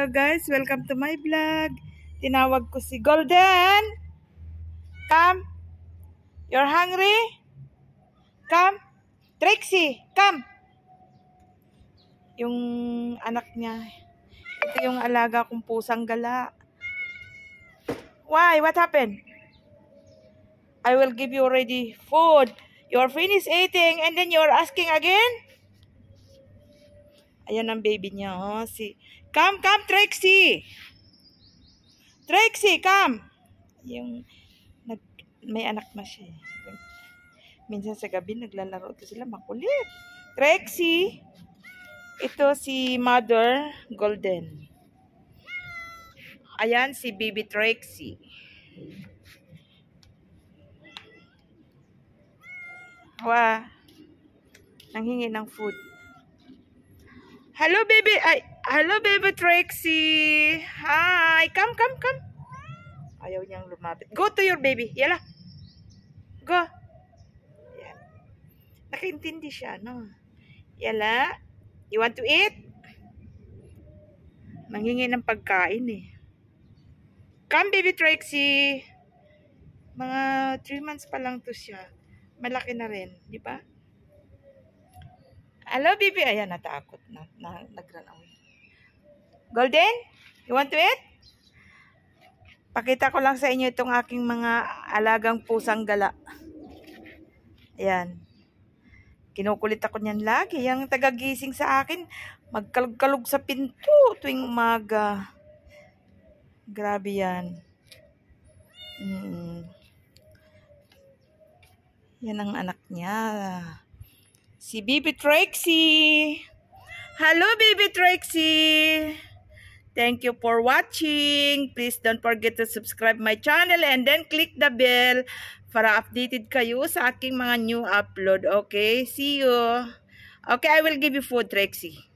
Hello guys, welcome to my vlog. Tinawag ko si Golden. Come. You're hungry? Come. Trixie, come. Yung anak niya. Ito yung alaga kong pusang gala. Why? What happened? I will give you already food. You're finished eating and then you're asking again? Ayan ang baby niya, oh. Si Come, come, Trixie. Trixie, come. Yung nag may anak na siya. Eh. Minsan sa gabi naglalaro ito sila makulit. Trixie. Ito si Mother Golden. Ayan si Baby Trixie. Wow! Nanghingi ng food. Hello, baby. Ay, hello, baby Trixie. Hi. Come, come, come. Ayaw niyang lumapit. Go to your baby. Yala. Go. Nakaintindi siya, no? Yala. You want to eat? Nangingi ng pagkain, eh. Come, baby Trixie. Mga 3 months pa lang to siya. Malaki na rin, di ba? Hello, baby. Ayan, natakot na. na Nag-run away. Golden, you want to eat? Pakita ko lang sa inyo itong aking mga alagang pusang gala. Ayan. Kinukulit ako niyan lagi. Yung tagagising sa akin, magkalog-kalog sa pinto tuwing umaga. Grabe yan. Mm. Yan ang anak niya. Si Bibi Trixie. Hello, Bibi Trixie. Thank you for watching. Please don't forget to subscribe my channel and then click the bell para updated kayo sa aking mga new upload. Okay, see you. Okay, I will give you food, Trixie.